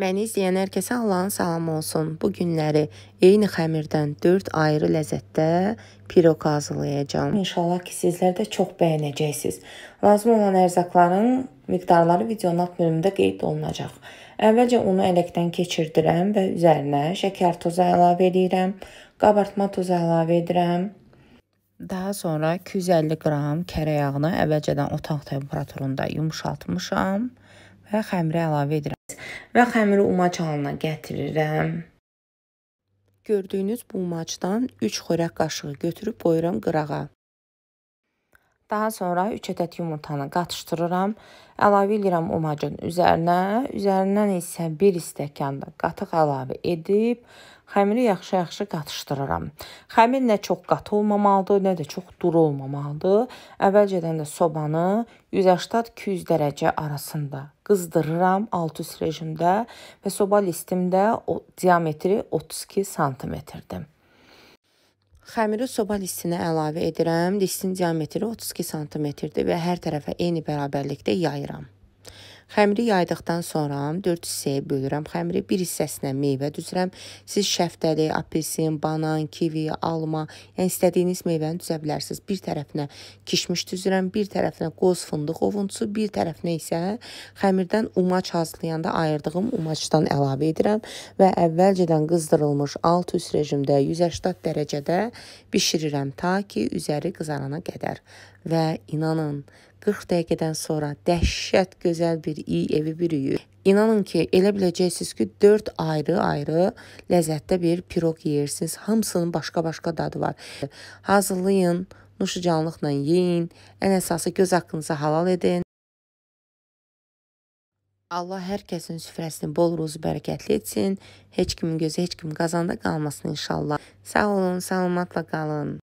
Məni izləyən hər kəsə Allahın salamı olsun. Bu günləri eyni xəmirdən 4 ayrı ləzzətdə piroq hazırlayacağam. İnşallah ki, sizlər də çox bəyənəcəksiniz. Lazım olan ərzaqların miqdarları videonun alt bölümündə qeyd olunacaq. Əvvəlcə unu ələkdən keçirdirəm və üzərinə şəkər tozu əlavə edirəm, qabartma tozu əlavə edirəm. Daha sonra 250 qram kərə yağını əvvəlcədən otaq temperaturunda yumşaltmışam və xəmirə əlavə edirəm və xəmiri umac halına gətirirəm. Gördüyünüz bu umacdan 3 xörək qaşığı götürüb qoyuram qırağa. Daha sonra 3 ədəd yumurtanı qatışdırıram. Əlavə edirəm o macun üzərinə. Üzərindən isə 1 stəkan da qatıq əlavə edib xəmiri yaxşı-yaxşı qatışdırıram. Xəmir nə çox qat olmamalıdır, nə də çox duru olmamalıdır. Əvvəlcədən də sobanı 180-200 dərəcə arasında qızdırıram alt üst rejimdə və soba listimdə o diametri 32 sm-dir. Xəmiri soba listinə əlavə edirəm. Listin diametri 32 sm-dir və hər tərəfə eyni bərabərlikdə yayıram. Xəmiri yaydıqdan sonra 4 hissəyə bölürəm. Xəmiri bir hissəsinə meyvə düzürəm. Siz şəftəli, apelsin, banan, kivi, alma, yəni istədiyiniz meyvəni düzə bilərsiniz. Bir tərəfinə kişmiş düzürəm, bir tərəfinə qoz fındıq ovuntusu, bir tərəfinə isə xəmirdən umaç hazırlayanda ayırdığım umaçdan əlavə edirəm və əvvəlcədən qızdırılmış alt üst rejimdə 180 dərəcədə bişirirəm ta ki, üzəri qızarana qədər və inanın 40 dəqiqədən sonra dəhşət gözəl bir iy evi bürüyür. İnanın ki, elə biləcəksiniz ki, 4 ayrı-ayrı ləzzətdə bir piroq yeyirsiniz. Hamısının başqa-başqa dadı var. Hazırlayın, nuşucanlıqla yeyin, ən əsası göz haqqınızı halal edin. Allah hər kəsin süfrəsini bol ruzu bərəkətli etsin. Heç kimin gözü heç kim qazanda qalmasın inşallah. Sağ olun, salamatla qalın.